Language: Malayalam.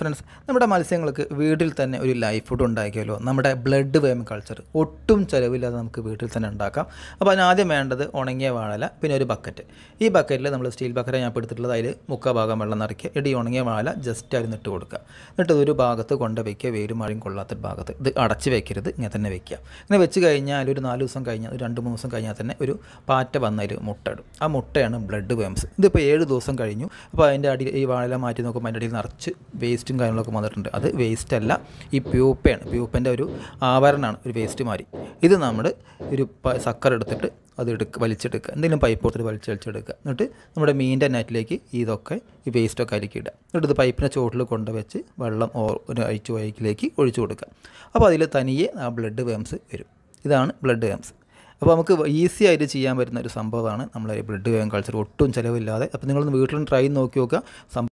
ഫ്രണ്ട്സ് നമ്മുടെ മത്സ്യങ്ങൾക്ക് വീട്ടിൽ തന്നെ ഒരു ലൈഫ് ഫുഡ് ഉണ്ടാക്കിയാലോ നമ്മുടെ ബ്ലഡ് വേം കൾച്ചർ ഒട്ടും ചിലവില്ലാതെ നമുക്ക് വീട്ടിൽ തന്നെ ഉണ്ടാക്കാം അപ്പോൾ അതിനാദ്യം വേണ്ടത് ഉണങ്ങിയ വാഴല പിന്നെ ഒരു ബക്കറ്റ് ഈ ബക്കറ്റിൽ നമ്മൾ സ്റ്റീൽ ബക്കറ്റ് ഞാൻ എടുത്തിട്ടുള്ളത് അതിൽ മുക്കാൽ ഭാഗം വെള്ളം നിറയ്ക്കുക ഇടി ഉണങ്ങിയ വാഴല ജസ്റ്റ് അതിൽ നിട്ട് കൊടുക്കുക എന്നിട്ട് ഒരു ഭാഗത്ത് കൊണ്ട് വയ്ക്കുക വേരും മഴയും കൊള്ളാത്ത ഭാഗത്ത് ഇത് അടച്ച് വെക്കരുത് ഇങ്ങനെ തന്നെ വയ്ക്കുക ഇങ്ങനെ വെച്ച് കഴിഞ്ഞാൽ ഒരു നാല് ദിവസം കഴിഞ്ഞാൽ ഒരു രണ്ട് മൂന്ന് ദിവസം കഴിഞ്ഞാൽ തന്നെ ഒരു പാറ്റ വന്നതിൽ മുട്ടയിടും ആ മുട്ടയാണ് ബ്ലഡ് വേംസ് ഇതിപ്പോൾ ഏഴ് ദിവസം കഴിഞ്ഞു അപ്പോൾ അതിൻ്റെ അടിയിൽ ഈ വാഴല മാറ്റി നോക്കുമ്പോൾ അതിൻ്റെ അടിയിൽ നിറച്ച് വേസ്റ്റ് വേസ്റ്റും കാര്യങ്ങളൊക്കെ വന്നിട്ടുണ്ട് അത് വേസ്റ്റ് അല്ല ഈ പ്യൂപ്പയാണ് പ്യൂപ്പൻ്റെ ഒരു ആവരണമാണ് ഒരു വേസ്റ്റ് മാറി ഇത് നമ്മൾ ഒരു സക്കർ എടുത്തിട്ട് അത് എടുക്കുക വലിച്ചെടുക്കുക എന്തെങ്കിലും പൈപ്പ് കൊടുത്തിട്ട് വലിച്ച് വലിച്ചെടുക്കുക എന്നിട്ട് നമ്മുടെ മീനിൻ്റെ നെറ്റിലേക്ക് ഇതൊക്കെ ഈ വേസ്റ്റൊക്കെ അരിക്കി ഇടുക എന്നിട്ട് ഇത് പൈപ്പിൻ്റെ ചോട്ടിൽ കൊണ്ടുവച്ച് വെള്ളം ഓ ഒരു അഴിച്ചു വയക്കിലേക്ക് ഒഴിച്ചു കൊടുക്കുക അപ്പോൾ അതിൽ തനിയെ ആ ബ്ലഡ് വേംസ് വരും ഇതാണ് ബ്ലഡ് വേംസ് അപ്പോൾ നമുക്ക് ഈസി ആയിട്ട് ചെയ്യാൻ പറ്റുന്ന ഒരു സംഭവമാണ് നമ്മളെ ബ്ലഡ് വേം കൾച്ചർ ഒട്ടും ചിലവില്ലാതെ അപ്പോൾ നിങ്ങളൊന്ന് വീട്ടിലൊന്ന് ട്രൈ നോക്കി നോക്കുക